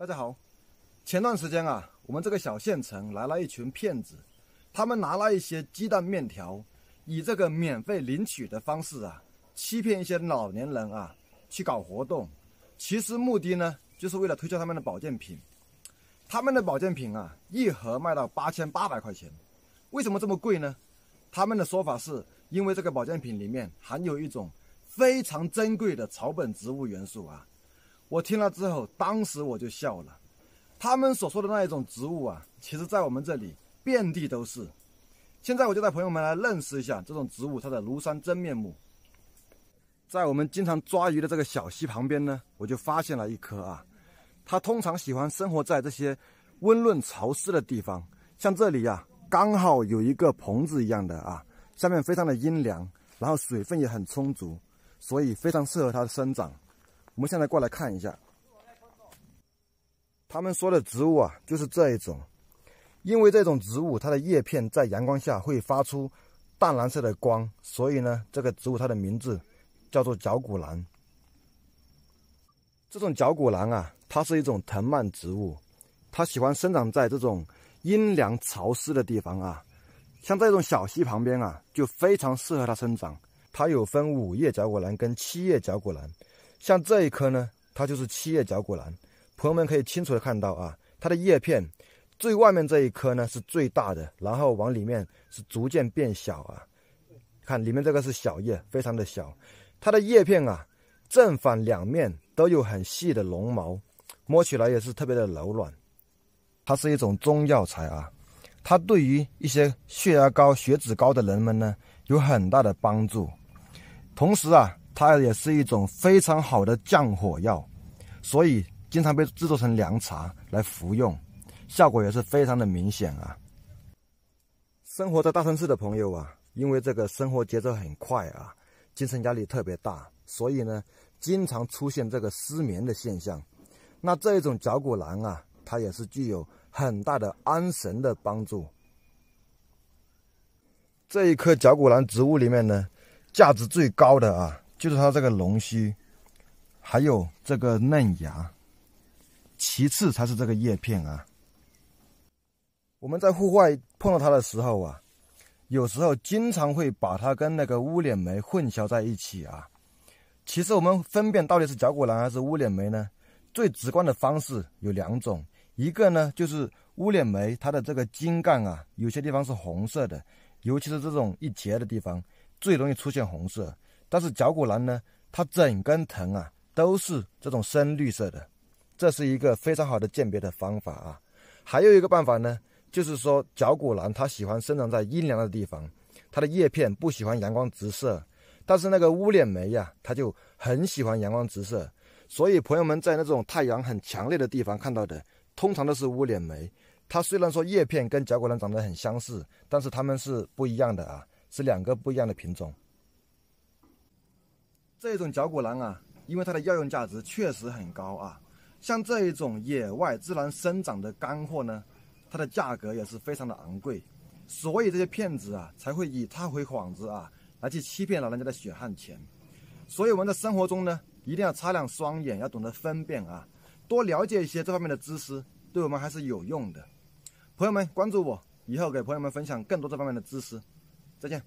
大家好，前段时间啊，我们这个小县城来了一群骗子，他们拿了一些鸡蛋面条，以这个免费领取的方式啊，欺骗一些老年人啊去搞活动。其实目的呢，就是为了推销他们的保健品。他们的保健品啊，一盒卖到八千八百块钱，为什么这么贵呢？他们的说法是因为这个保健品里面含有一种非常珍贵的草本植物元素啊。我听了之后，当时我就笑了。他们所说的那一种植物啊，其实在我们这里遍地都是。现在我就带朋友们来认识一下这种植物它的庐山真面目。在我们经常抓鱼的这个小溪旁边呢，我就发现了一棵啊。它通常喜欢生活在这些温润潮湿的地方，像这里呀，刚好有一个棚子一样的啊，下面非常的阴凉，然后水分也很充足，所以非常适合它的生长。我们现在过来看一下，他们说的植物啊，就是这一种。因为这种植物它的叶片在阳光下会发出淡蓝色的光，所以呢，这个植物它的名字叫做角股兰。这种角股兰啊，它是一种藤蔓植物，它喜欢生长在这种阴凉潮湿的地方啊。像这种小溪旁边啊，就非常适合它生长。它有分五叶角果兰跟七叶角果兰。像这一棵呢，它就是七叶绞股蓝，朋友们可以清楚的看到啊，它的叶片最外面这一颗呢是最大的，然后往里面是逐渐变小啊。看里面这个是小叶，非常的小。它的叶片啊，正反两面都有很细的绒毛，摸起来也是特别的柔软。它是一种中药材啊，它对于一些血压高、血脂高的人们呢，有很大的帮助。同时啊。它也是一种非常好的降火药，所以经常被制作成凉茶来服用，效果也是非常的明显啊。生活在大城市的朋友啊，因为这个生活节奏很快啊，精神压力特别大，所以呢，经常出现这个失眠的现象。那这一种绞股蓝啊，它也是具有很大的安神的帮助。这一棵绞股蓝植物里面呢，价值最高的啊。就是它这个龙须，还有这个嫩芽，其次才是这个叶片啊。我们在户外碰到它的时候啊，有时候经常会把它跟那个乌脸梅混淆在一起啊。其实我们分辨到底是角果兰还是乌脸梅呢？最直观的方式有两种，一个呢就是乌脸梅它的这个茎干啊，有些地方是红色的，尤其是这种一节的地方最容易出现红色。但是绞股蓝呢，它整根藤啊都是这种深绿色的，这是一个非常好的鉴别的方法啊。还有一个办法呢，就是说绞股蓝它喜欢生长在阴凉的地方，它的叶片不喜欢阳光直射。但是那个乌脸梅呀，它就很喜欢阳光直射。所以朋友们在那种太阳很强烈的地方看到的，通常都是乌脸梅。它虽然说叶片跟绞股蓝长得很相似，但是它们是不一样的啊，是两个不一样的品种。这种绞股蓝啊，因为它的药用价值确实很高啊，像这一种野外自然生长的干货呢，它的价格也是非常的昂贵，所以这些骗子啊才会以它为幌子啊，来去欺骗老人家的血汗钱。所以我们在生活中呢，一定要擦亮双眼，要懂得分辨啊，多了解一些这方面的知识，对我们还是有用的。朋友们，关注我，以后给朋友们分享更多这方面的知识。再见。